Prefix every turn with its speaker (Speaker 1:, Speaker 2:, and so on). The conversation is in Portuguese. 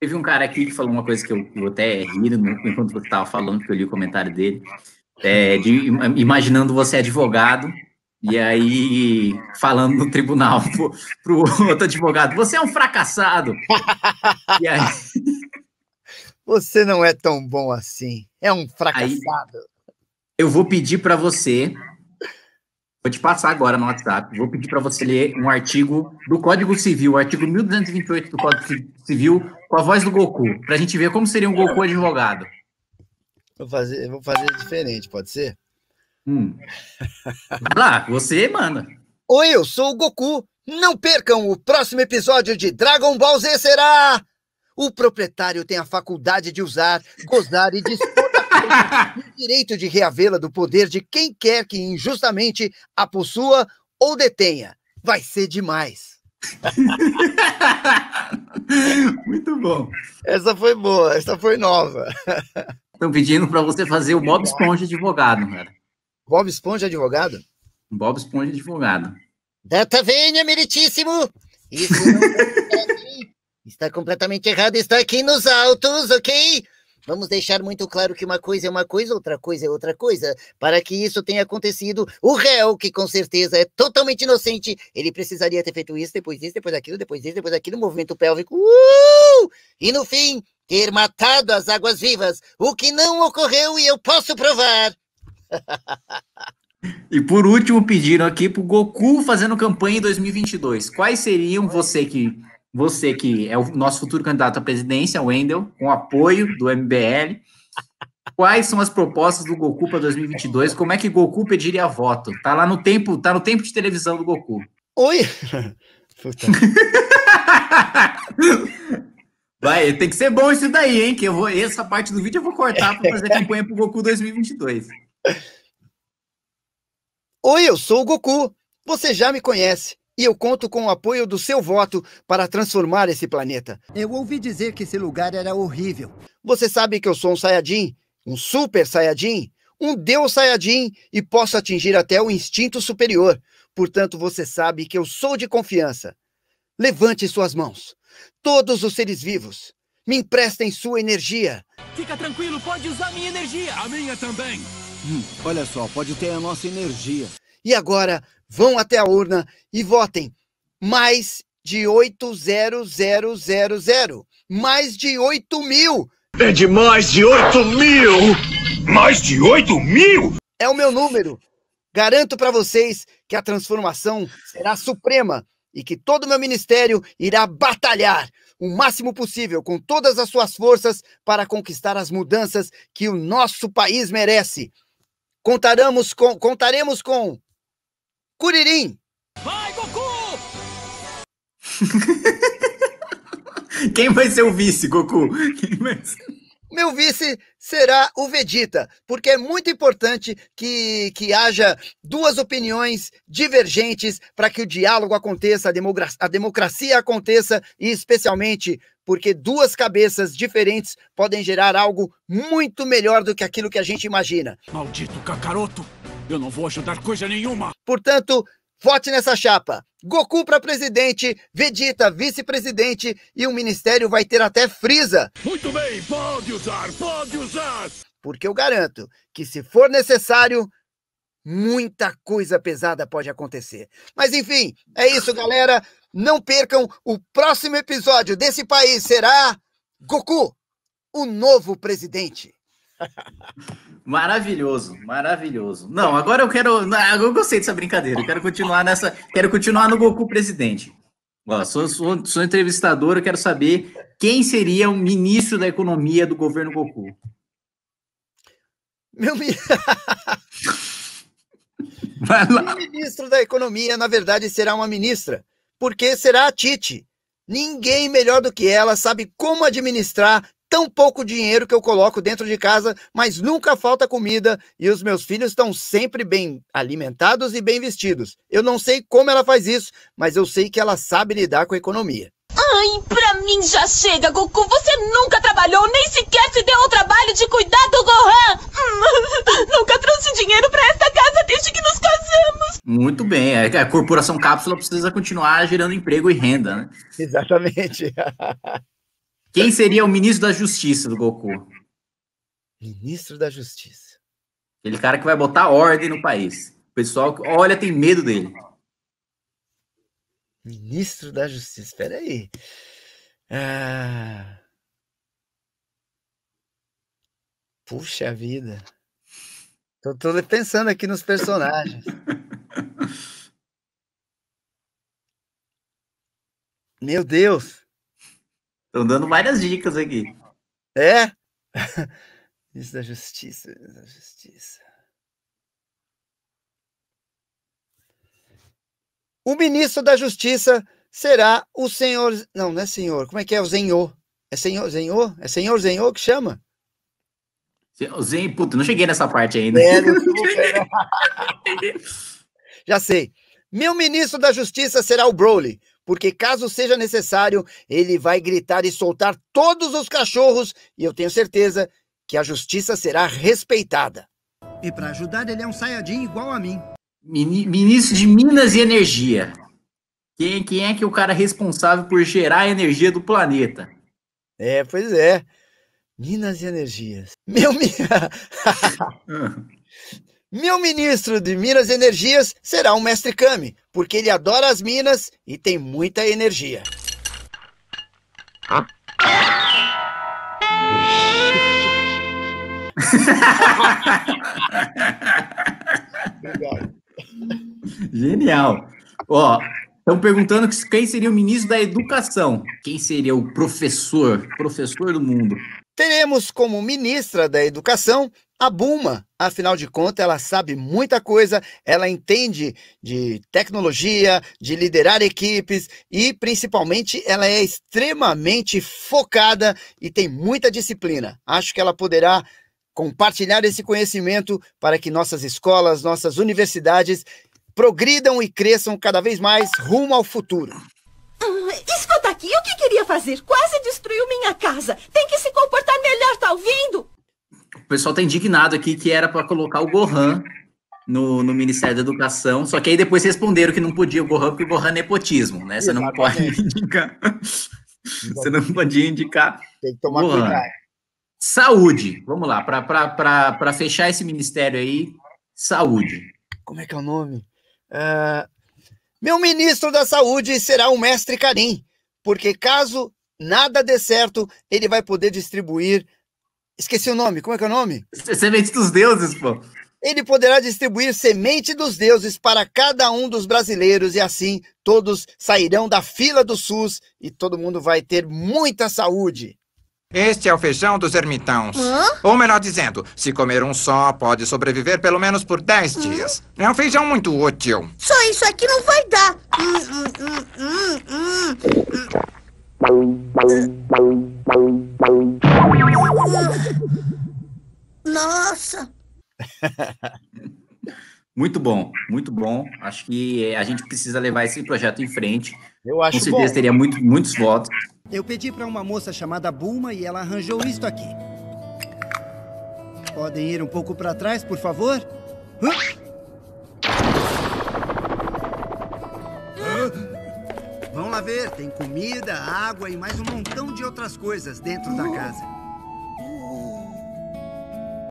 Speaker 1: Teve um cara aqui que falou uma coisa que eu, vou até rir enquanto você estava falando, porque eu li o comentário dele, é, de, imaginando você advogado e aí falando no tribunal pro, o outro advogado, você é um fracassado. e aí...
Speaker 2: Você não é tão bom assim, é um fracassado.
Speaker 1: Aí, eu vou pedir para você, vou te passar agora no WhatsApp, vou pedir para você ler um artigo do Código Civil, artigo 1228 do Código Civil, com a voz do Goku, pra gente ver como seria um Goku advogado.
Speaker 2: Vou fazer, vou fazer diferente, pode ser? Hum. Lá, você manda. Oi, eu sou o Goku. Não percam o próximo episódio de Dragon Ball Z será o proprietário tem a faculdade de usar, gozar e disputar o direito de reavê-la do poder de quem quer que injustamente a possua ou detenha. Vai ser demais. Muito bom. Essa foi boa, essa foi nova.
Speaker 1: Estão pedindo para você fazer o Bob Esponja advogado, cara. Bob Esponja advogado? Bob Esponja advogado.
Speaker 2: Data venha, meritíssimo! Isso não está é aqui. Está completamente errado, está aqui nos autos, ok? Vamos deixar muito claro que uma coisa é uma coisa, outra coisa é outra coisa. Para que isso tenha acontecido, o réu, que com certeza é totalmente inocente, ele precisaria ter feito isso, depois isso, depois aquilo, depois isso, depois aquilo, movimento pélvico. Uh! E no fim, ter matado as águas vivas, o que não ocorreu e eu posso provar.
Speaker 1: E por último, pediram aqui o Goku fazendo campanha em 2022. Quais seriam você que você que é o nosso futuro candidato à presidência, Wendel, com apoio do MBL. Quais são as propostas do Goku para 2022? Como é que Goku pediria voto? Tá lá no tempo, tá no tempo de televisão do Goku. Oi. Vai, tem que ser bom isso daí, hein? Que eu vou essa parte do vídeo eu vou cortar para fazer campanha pro Goku 2022.
Speaker 2: Oi, eu sou o Goku. Você já me conhece e eu conto com o apoio do seu voto para transformar esse planeta. Eu ouvi dizer que esse lugar era horrível. Você sabe que eu sou um Saiyajin, um super Saiyajin, um Deus Saiyajin e posso atingir até o instinto superior. Portanto, você sabe que eu sou de confiança. Levante suas mãos. Todos os seres vivos, me emprestem sua energia.
Speaker 1: Fica tranquilo, pode usar minha energia. A minha também.
Speaker 2: Hum, olha só, pode ter a nossa energia. E agora, vão até a urna e votem mais de 80000. Mais de 8 mil! É de mais de 8 mil! Mais de 8 mil? É o meu número. Garanto para vocês que a transformação será suprema e que todo o meu ministério irá batalhar o máximo possível com todas as suas forças para conquistar as mudanças que o nosso país merece. Contaremos com, contaremos com Curirim!
Speaker 1: Vai, Goku!
Speaker 2: Quem vai ser o vice, Goku? Ser... Meu vice será o Vegeta, porque é muito importante que, que haja duas opiniões divergentes para que o diálogo aconteça, a, democracia, a democracia aconteça, e especialmente porque duas cabeças diferentes podem gerar algo muito melhor do que aquilo que a gente imagina. Maldito Kakaroto! Eu não vou ajudar coisa nenhuma! Portanto, vote nessa chapa. Goku para presidente, Vegeta vice-presidente e o ministério vai ter até Frieza. Muito bem, pode usar, pode usar. Porque eu garanto que se for necessário, muita coisa pesada pode acontecer. Mas enfim, é isso, galera. Não percam o próximo episódio desse país será Goku, o novo presidente. Maravilhoso,
Speaker 1: maravilhoso. Não, agora eu quero. Eu gostei dessa brincadeira. Eu quero continuar nessa. Quero continuar no Goku presidente. Ó, sou, sou, sou entrevistador, eu quero saber quem seria o ministro da economia do governo Goku.
Speaker 2: Meu ministro da economia, na verdade, será uma ministra, porque será a Tite. Ninguém melhor do que ela sabe como administrar tão pouco dinheiro que eu coloco dentro de casa, mas nunca falta comida e os meus filhos estão sempre bem alimentados e bem vestidos. Eu não sei como ela faz isso, mas eu sei que ela sabe lidar com a economia. Ai, pra mim já chega, Goku. Você nunca trabalhou, nem sequer se deu ao trabalho de cuidar do Gohan. Hum, nunca trouxe dinheiro pra esta casa desde que nos
Speaker 1: casamos. Muito bem. É a corporação cápsula precisa continuar gerando emprego e renda, né? Exatamente. Quem seria o ministro da Justiça do Goku?
Speaker 2: Ministro da Justiça.
Speaker 1: Aquele cara que vai botar ordem no país. O pessoal, olha, tem medo dele.
Speaker 2: Ministro da Justiça, Espera Ah... Puxa vida. Tô, tô pensando aqui nos personagens. Meu Deus! Estão dando várias dicas aqui. É? Isso da justiça, da justiça. O ministro da Justiça será o senhor. Não, não é senhor. Como é que é? O senhor. É senhor, senhor? É senhor, senhor que chama?
Speaker 1: Zen, puta, não cheguei nessa parte ainda.
Speaker 2: É, Já sei. Meu ministro da Justiça será o Broly, porque caso seja necessário, ele vai gritar e soltar todos os cachorros e eu tenho certeza que a justiça será respeitada. E para ajudar, ele é um saiadinho igual a mim.
Speaker 1: Ministro de Minas e Energia. Quem, quem é que é o cara responsável por gerar a energia do planeta?
Speaker 2: É, pois é. Minas e Energias. Meu, mi... Meu ministro de Minas e Energias será o mestre Kami, porque ele adora as minas e tem muita energia.
Speaker 1: Genial. Ó, estão perguntando quem seria o ministro da Educação. Quem seria o professor,
Speaker 2: professor do mundo? Teremos como ministra da Educação a Buma, afinal de contas, ela sabe muita coisa, ela entende de tecnologia, de liderar equipes e, principalmente, ela é extremamente focada e tem muita disciplina. Acho que ela poderá compartilhar esse conhecimento para que nossas escolas, nossas universidades progridam e cresçam cada vez mais rumo ao futuro.
Speaker 1: Ah, escuta aqui, o que queria fazer? Quase destruiu minha casa. Tem que se comportar melhor, tá ouvindo? O pessoal tá indignado aqui que era para colocar o Gohan no, no, Ministério da Educação, só que aí depois responderam que não podia o Gohan, porque o Gohan é nepotismo, né? Você não pode
Speaker 2: indicar.
Speaker 1: Você não podia indicar. Tem que tomar Gohan. cuidado. Saúde. Vamos lá, para fechar esse ministério aí, saúde.
Speaker 2: Como é que é o nome? Uh, meu ministro da saúde será o mestre Karim, porque caso nada dê certo, ele vai poder distribuir Esqueci o nome, como é que é o nome? Semente dos Deuses, pô. Ele poderá distribuir semente dos deuses para cada um dos brasileiros e assim todos sairão da fila do SUS e todo mundo vai ter muita saúde.
Speaker 1: Este é o feijão dos ermitãos. Hã? Ou melhor dizendo, se comer um só, pode sobreviver pelo menos por 10 dias. É um feijão muito útil.
Speaker 2: Só isso aqui não vai dar. Hum, hum, hum, hum, hum. Nossa!
Speaker 1: Muito bom, muito bom. Acho que eh, a gente precisa levar esse projeto em frente. Eu acho Com certeza bom. teria muito, muitos votos.
Speaker 2: Eu pedi para uma moça chamada Bulma e ela arranjou isto aqui. Podem ir um pouco para trás, por favor? Hã? Vão lá ver, tem comida, água e mais um montão de outras coisas dentro da casa.